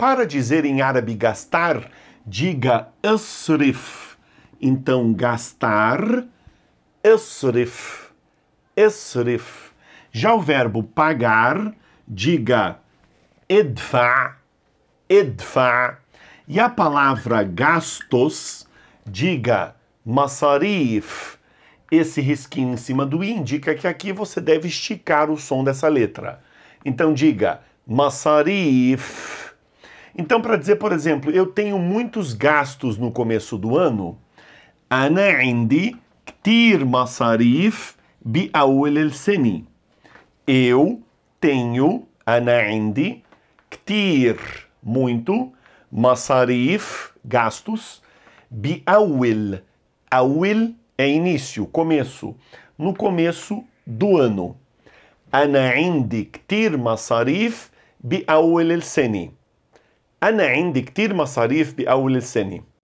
Para dizer em árabe gastar, diga asrif. Então, gastar, asrif, asrif. Já o verbo pagar, diga edfa, edfa. E a palavra gastos, diga masarif. Esse risquinho em cima do i indica que aqui você deve esticar o som dessa letra. Então diga masarif. Então, para dizer, por exemplo, eu tenho muitos gastos no começo do ano, أنا عندي كتير مصاريف el seni. Eu tenho, ana indi ktir muito, masarif gastos, بأول. أول é início, começo. No começo do ano. أنا عندي masarif مصاريف el seni. أنا عندي كتير مصاريف بأول السنة